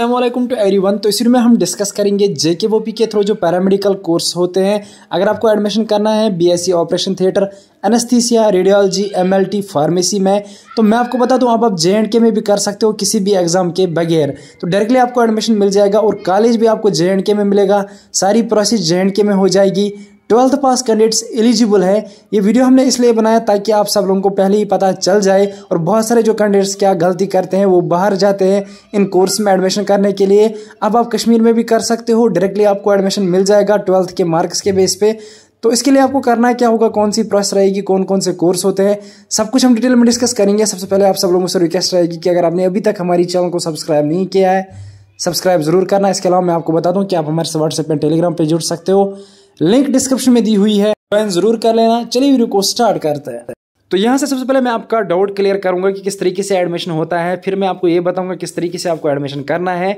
अल्लाम to every one तो इसी में हम डिस्कस करेंगे जे के वो पी के थ्रू जो पैरामेडिकल कोर्स होते हैं अगर आपको एडमिशन करना है B S C operation theatre anaesthesia radiology M L T pharmacy में तो मैं आपको बता दूं आप आप जे एंड के में भी कर सकते हो किसी भी एग्ज़ाम के बगैर तो डायरेक्टली आपको एडमिशन मिल जाएगा और कॉलेज भी आपको जे एंड के में मिलेगा सारी प्रोसेस जे एंड के में हो जाएगी ट्वेल्थ पास कैंडिडेट्स एलिजिबल है ये वीडियो हमने इसलिए बनाया ताकि आप सब लोगों को पहले ही पता चल जाए और बहुत सारे जो कैंडिडेट्स क्या गलती करते हैं वो बाहर जाते हैं इन कोर्स में एडमिशन करने के लिए अब आप कश्मीर में भी कर सकते हो डायरेक्टली आपको एडमिशन मिल जाएगा ट्वेल्थ के मार्क्स के बेस पे तो इसके लिए आपको करना क्या होगा कौन सी प्रोसेस रहेगी कौन कौन से कोर्स होते हैं सब कुछ हम डिटेल में डिस्कस करेंगे सबसे पहले आप सब लोगों से रिक्वेस्ट रहेगी कि अगर आपने अभी तक हमारी चैनल को सब्सक्राइब नहीं किया है सब्सक्राइब जरूर करना इसके अलावा मैं आपको बता दूं कि आप हमारे व्हाट्सएप पर टेलीग्राम पर जुड़ सकते हो लिंक डिस्क्रिप्शन में दी हुई है ज्वाइन जरूर कर लेना चलिए वीडियो को स्टार्ट करते हैं तो यहाँ से सबसे पहले मैं आपका डाउट क्लियर करूंगा कि किस तरीके से एडमिशन होता है फिर मैं आपको ये बताऊंगा किस तरीके से आपको एडमिशन करना है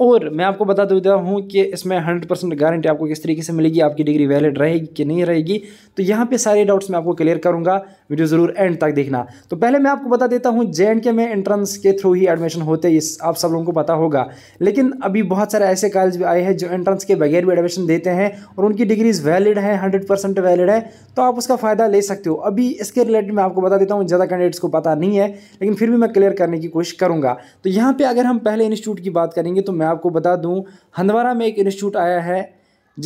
और मैं आपको बता देता हूँ कि इसमें हंड्रेड परसेंट गारंटी आपको किस तरीके से मिलेगी आपकी डिग्री वैलिड रहेगी कि नहीं रहेगी तो यहाँ पे सारे डाउट्स मैं आपको क्लियर करूँगा वीडियो ज़रूर एंड तक देखना तो पहले मैं आपको बता देता हूँ जे के में एंट्रेंस के थ्रू ही एडमिशन होते हैं आप सब लोगों को पता होगा लेकिन अभी बहुत सारे ऐसे कॉलेज भी आए हैं जो एंट्रेंस के बगैर भी एडमिशन देते हैं और उनकी डिग्रीज़ वैलिड है हंड्रेड वैलिड है तो आप उसका फ़ायदा ले सकते हो अभी इसके रिलेटेड मैं आपको बता देता हूँ ज़्यादा कैंडिडेट्स को पता नहीं है लेकिन फिर भी मैं क्लियर करने की कोशिश करूँगा तो यहाँ पर अगर हम पहले इंस्टीट्यूट की बात करेंगे तो मैं आपको बता दूँ हंदवारा में एक इंस्टीट्यूट आया है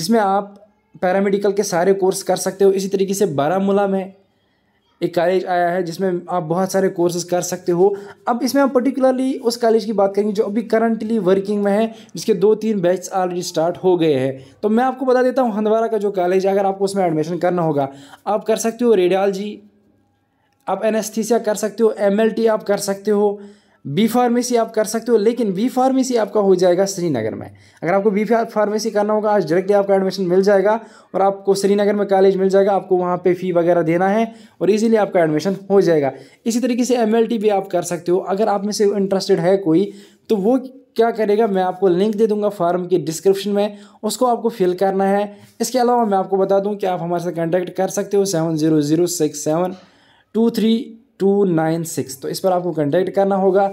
जिसमें आप पैरामेडिकल के सारे कोर्स कर सकते हो इसी तरीके से बारामूला में एक कॉलेज आया है जिसमें आप बहुत सारे कोर्सेज कर सकते हो अब इसमें हम पर्टिकुलरली उस कॉलेज की बात करेंगे जो अभी करंटली वर्किंग में है जिसके दो तीन बैच ऑलरेडी स्टार्ट हो गए हैं तो मैं आपको बता देता हूँ हंदवारा का जो कॉलेज है अगर आपको उसमें एडमिशन करना होगा आप कर सकते हो रेडियालजी आप एनेस्थीसिया कर सकते हो एम आप कर सकते हो बी फार्मेसी आप कर सकते हो लेकिन बी फार्मेसी आपका हो जाएगा श्रीनगर में अगर आपको बी फार्मेसी करना होगा आज डायरेक्टली आपका एडमिशन मिल जाएगा और आपको श्रीनगर में कॉलेज मिल जाएगा आपको वहाँ पे फ़ी वगैरह देना है और इजीली आपका एडमिशन हो जाएगा इसी तरीके से एम भी आप कर सकते हो अगर आप में से इंटरेस्टेड है कोई तो वो क्या करेगा मैं आपको लिंक दे दूंगा फॉर्म की डिस्क्रिप्शन में उसको आपको फिल करना है इसके अलावा मैं आपको बता दूँ कि आप हमारे साथ कॉन्टैक्ट कर सकते हो seven zero zero six seven two three two nine six तो इस पर आपको कॉन्टैक्ट करना होगा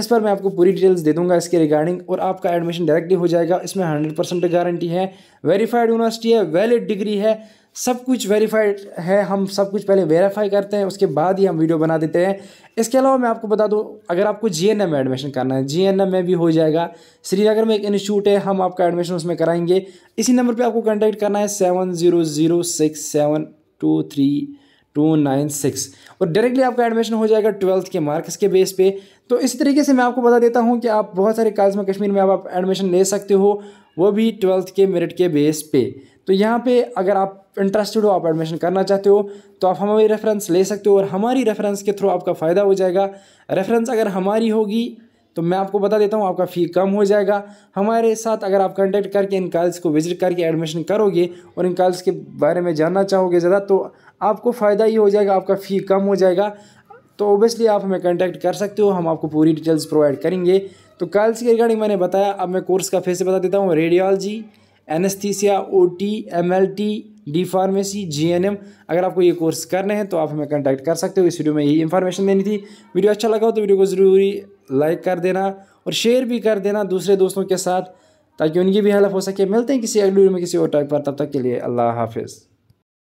इस पर मैं आपको पूरी डिटेल्स दे दूंगा इसके रिगार्डिंग और आपका एडमिशन डायरेक्टली हो जाएगा इसमें हंड्रेड परसेंट गारंटी है वेरीफाइड यूनिवर्सिटी है वैलिड डिग्री है सब कुछ वेरीफाइड है हम सब कुछ पहले वेरीफाई करते हैं उसके बाद ही हम वीडियो बना देते हैं इसके अलावा मैं आपको बता दूँ अगर आपको जी एन में एडमिशन करना है जी एन में भी हो जाएगा श्रीनगर में एक इंस्टीट्यूट है हम आपका एडमिशन उसमें कराएंगे इसी नंबर पर आपको कॉन्टैक्ट करना है seven zero zero six seven two three two nine six और डायरेक्टली आपका एडमिशन हो जाएगा ट्वेल्थ के मार्क्स के बेस पे तो इस तरीके से मैं आपको बता देता हूँ कि आप बहुत सारे कॉलेज में कश्मीर में आप, एडमिशन ले सकते हो वो भी ट्वेल्थ के मेरिट के बेस पे तो यहाँ पे अगर आप इंटरेस्टेड हो आप एडमिशन करना चाहते हो तो आप हमारी रेफरेंस ले सकते हो और हमारी रेफरेंस के थ्रू आपका फ़ायदा हो जाएगा रेफरेंस अगर हमारी होगी तो मैं आपको बता देता हूँ आपका फ़ी कम हो जाएगा हमारे साथ अगर आप कॉन्टेक्ट करके इन कॉलेज को विजिट करके एडमिशन करोगे और इन कॉलेज के बारे में जानना चाहोगे ज़्यादा तो आपको फ़ायदा ये हो जाएगा आपका फ़ी कम हो जाएगा तो ओबियसली आप हमें कॉन्टैक्ट कर सकते हो हम आपको पूरी डिटेल्स प्रोवाइड करेंगे तो कल्स के रिगार्डिंग मैंने बताया अब मैं कोर्स का फिर से बता देता हूँ radiology anaesthesia O T M L T D pharmacy G N M अगर आपको ये कोर्स करने हैं तो आप हमें कॉन्टैक्ट कर सकते हो इस वीडियो में यही इन्फॉर्मेशन देनी थी वीडियो अच्छा लगा हो तो वीडियो को ज़रूरी लाइक कर देना और शेयर भी कर देना दूसरे दोस्तों के साथ ताकि उनकी भी हेल्प हो सके मिलते हैं किसी अगली वीडियो में किसी और टॉपिक पर तब तक के लिए अल्लाह हाफिज़